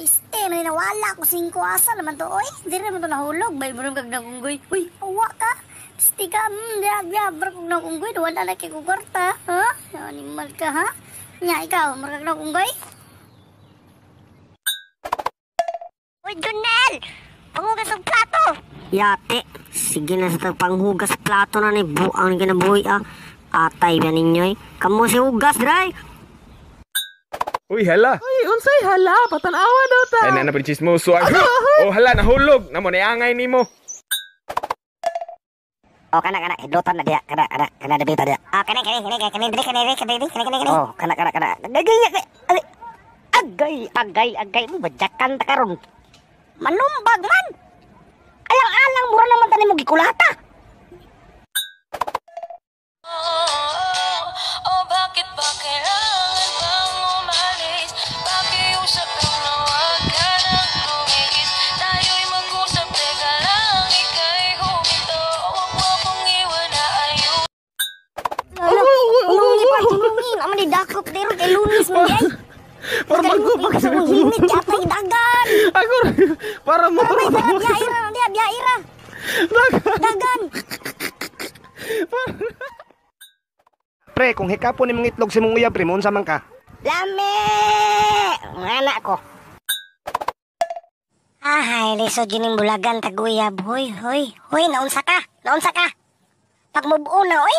Este, may nawala ko singko asa naman to. Oy, hindi naman to nahulog. May burong kag nagunggoy. Uy, awa ka. Pasti ka, hmm, diag niya, kag nagunggoy. Wala na kay kukorta. Ha? Animal ka, ha? Nya, ikaw, burong kag nagunggoy. Uy, Junel! Panghugas ng plato! Yate, sige na sa panghugas plato na ni buang ni kinabuhi ah. Atay ba ninyo eh? Kamu si hugas, dray! Uy, hala! Uy! unsay hala, patanawa daw ta. Ay na na chismoso. Ay, oh, hala nahulog. Namo ni angay nimo. Oh, kana kana hidotan na dia, kana kana kana debit dia. Ah, kana kana kana kana dili kana kana kana kana kana. Oh, kana kana kana. Dagay agay agay agay mo bajakan ta karon. Manumbag man. Alang-alang mura naman tani mo gikulata. Sunday? Para magkupag sa klinik yatay dagan. Ako para mo. Para ira? biyaira, dia biyaira. Dagan. Dagan. Pre, kung hikapon ni mga itlog si mong uya, pre, mo man ka? Lami! Mga anak ko. Ah, lisod yun yung bulagan, taguyab. Hoy, hoy, hoy, naunsa ka, naunsa ka. Pag move na, oy,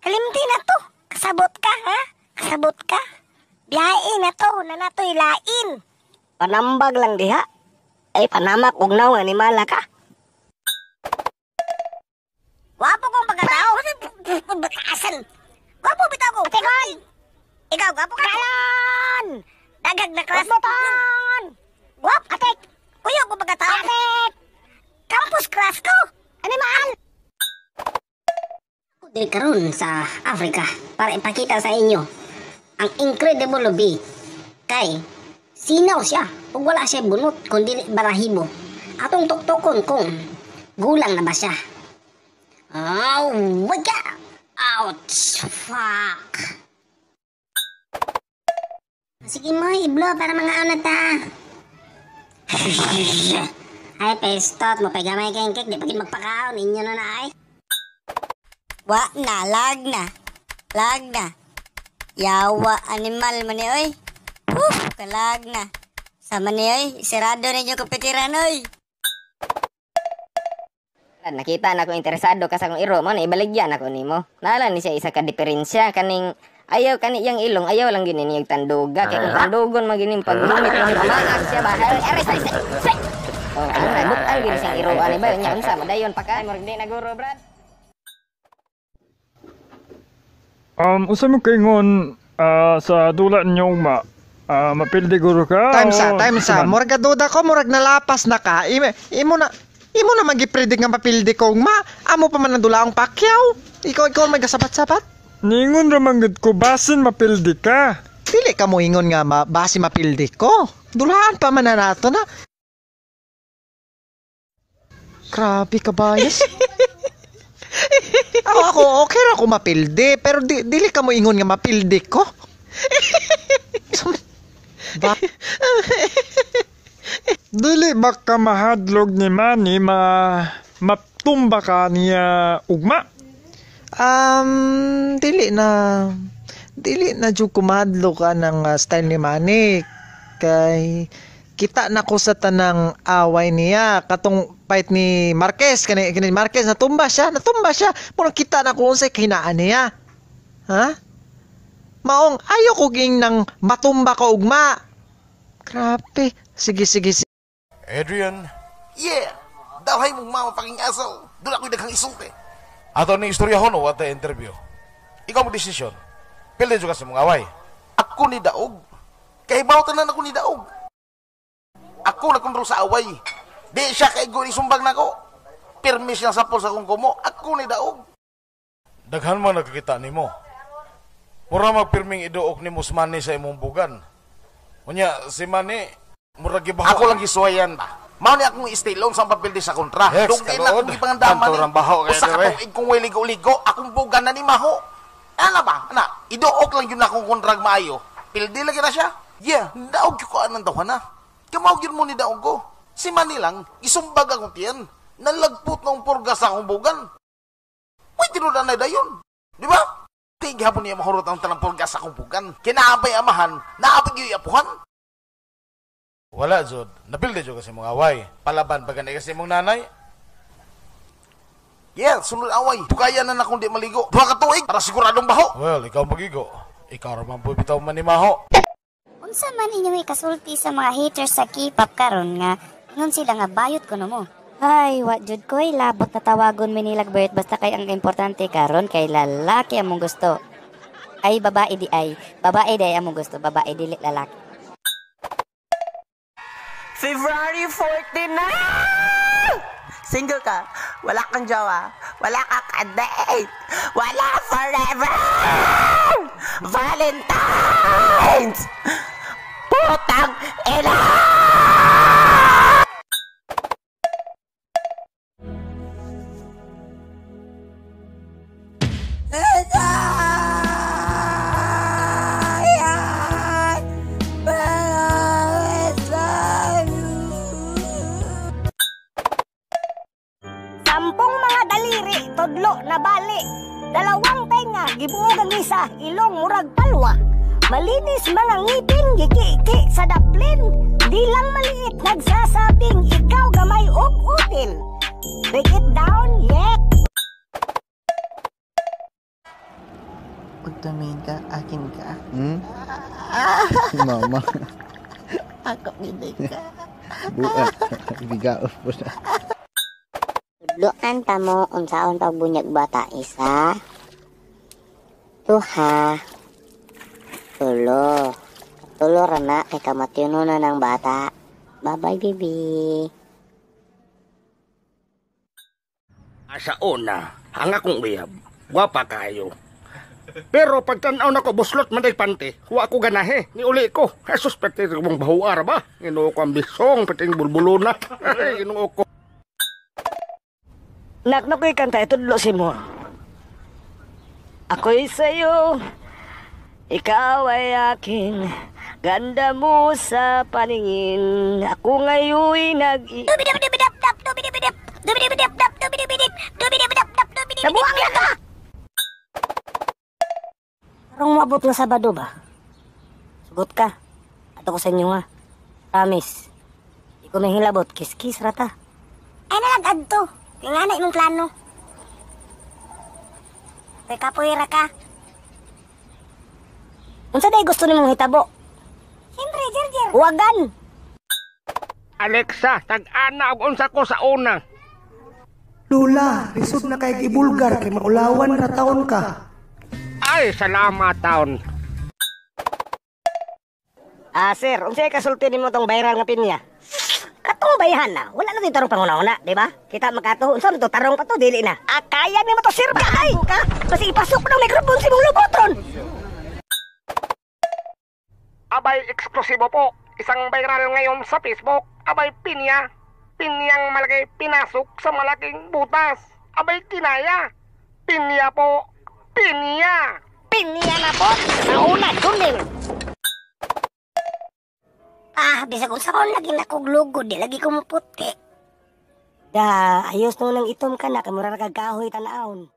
kalimti na to. Kasabot ka, ha? Kasabot ka. Lain na to, na nato'y lain. Panambag lang diha. Ay panamak og naw nga mala ka. Wapo kong pagkatao. Bataasan. Wapo bitaw ko. Tegon. Ikaw, wapo ka. Kalon. Dagag na klas. Wapoton. Wap. Atek. Kuyo ko pagkatao. Atek. Campus class ko. Animal. Diri karon sa Africa para ipakita sa inyo ang incredible B kay sinaw siya ug wala siya bunot kundi barahibo atong tuktokon kung gulang na ba siya oh wika ouch fuck Sige mo, iblo para mga ano ta. ay, pestot mo, pagamay kayong cake, di pa magpakaon, inyo na na ay. Wa na, lag na, lag na. Yawa animal man ni oy. Woo, kalag na. Sama ni oy, sirado ninyo kapitiran oy. Nakita na ko interesado ka sa kong iro mo na ibaligyan ako nimo. Naalan ni siya isa ka diferensya kaning ayaw kani yang ilong ayaw lang gini niyag tanduga kay kung tandugon maginim pag lumit lang pamaas siya ba aris aris oh ang nagut ang gini siyang iruan iba nya unsa madayon pa ka mo naguro brad Um, usa mo kay ngon uh, sa dula ninyong ma uh, mapildi guro ka. Time sa, o, time sa. Murag duda ko, murag nalapas na ka. I, imo na imo na magipredict nga mapildi ko ma. Amo pa man ang dulaang pakyaw. Ikaw ikaw may gasapat-sapat. Ningon ra manggid ko basin mapildi ka. Dili ka mo ingon nga ma, basi mapildi ko. Dulaan pa man na nato na. Grabe ka bayas. ako, okay ra ko mapildi, pero di, dili ka mo ingon nga mapildi ko. ba- dili ba ka mahadlog ni Manny ma matumba ka niya ugma? Um, dili na dili na jud kumadlog ka ng uh, style ni Manny kay kita na ko sa tanang away niya katong fight ni Marquez kani kani Marquez natumba siya natumba siya puno kita na kung unsay kahinaan niya ha maong ayo ko ging nang matumba ko ugma grabe sige sige, sige. Adrian yeah dawhay mong mama paking aso dula ko daghang isulti ato ni istorya hono at the interview ikaw mo decision pilde juga sa mga away ako ni daog kahibaw tanan ako ni daog ako na kontrol sa away Di siya kay guni sumbag nako. Permis niya sapol sa kong kumo. Ako ni daog. Daghan man nakakita nimo. Mura magpirming iduok ni Musmani sa imong bugan. Unya si Mani mura gibaho. Ako lang gisuwayan ba. Mao ni akong stay istilong sa papel sa kontra. Yes, Dugay na akong gipangandaman. Kanto rang baho kay Usa ka kung way ligo akong bugan na ni maho. Ana ba? Ana, iduok lang yun akong kontrag maayo. Pildi lagi na siya. Yeah, daog ko anang daw na. Kamaw gyud mo ni daog ko. Si manilang isumbag ang tiyan, nalagput ng purga sa akong bugan. Uy, tinudan na dayon. Di ba? Tigapon niya mahurot ang tanang purga sa akong bugan. Kinaabay amahan, naabag yung apuhan. Wala, Jod. Napilde dyan kasi mong away. Palaban pa ganay kasi mong nanay. Yeah, sunod away. Bukaya na na kung di maligo. Duha ka tuig para siguradong baho. Well, ikaw magigo. Ikaw raman po bitaw manimaho. Unsa man inyo kasulti sa mga haters sa K-pop karon nga Ngon sila nga bayot ko mo. Ay, what jud ko eh, labot na tawagon mi nilagbayot basta kay ang importante karon kay lalaki among gusto. Ay babae di ay, babae di ay among gusto, babae dili lalaki. February 14 na! Single ka, wala kang jowa, wala ka ka-date, wala forever! Valentine's! Putang ina! Sampung mga daliri, todlo na bali. Dalawang tenga, gibuog ang isa, ilong murag palwa. Malinis mga ngipin, gikiki sa daplin. Di lang maliit, nagsasabing ikaw gamay up-upin. Break it down, yeah. também tá aqui em cá. Hum? Mama. Aku gede Buat eh, giga upos. Eh, Doan tamo unsaon pagbunyag bata isa. Tuha. Tulo. Tulo rana kay kamatiuno na ng bata. Bye-bye, baby. Asa una, hanga kong uyab. Guapa kayo. Pero pagtanaw na ko buslot man day pante, wa ko ganahe, niuli ko. Jesus pati ko mong bahuar ba? Ginoo ko ang bisong, pati bulbuluna. Ginoo ko. Nak na ko'y kanta, itudlo si mo. Ako'y sa'yo, ikaw ay akin, ganda mo sa paningin, ako ngayon nag Dubidip, dubidip, dubidip, dubidip, dubidip, dubidip, dubidip, dubidip, dubidip, dubidip, dubidip, dubidip, dubidip, Parang umabot na Sabado ba? Sugot ka. At ako sa inyo nga. Promise. Di ko may hilabot. Kiss-kiss rata. Ay nalag adto. Yung anay mong plano. Kay kapoyra ka. Unsa day gusto nimong hitabo? Siyempre, Jerjer. Huwagan. Alexa, tag-ana og unsa ko sa una. Lula, lisod na kay gibulgar kay maulawan ra taon ka. Ay, salamat taon. Ah, sir, unsay kasulti nimo tong viral nga pinya? Katong bayhan na. Wala na tarong panguna-una, di ba? Kita makato, unsa mo to tarong pa to dili na. Ah, kaya nimo to sir, kay. Ka, basi ipasok pa ng microphone si mong lobotron. Abay eksklusibo po. Isang viral ngayon sa Facebook. Abay pinya. Pinyang malaki pinasok sa malaking butas. Abay kinaya. Pinya po Pinia! Pinia na po! Sa una, juling! Ah, bisag unsa kon lagi nakuglugo, di lagi ko muputi. Da, ayos nung nang itom ka na, kamura na kagkahoy tanawon.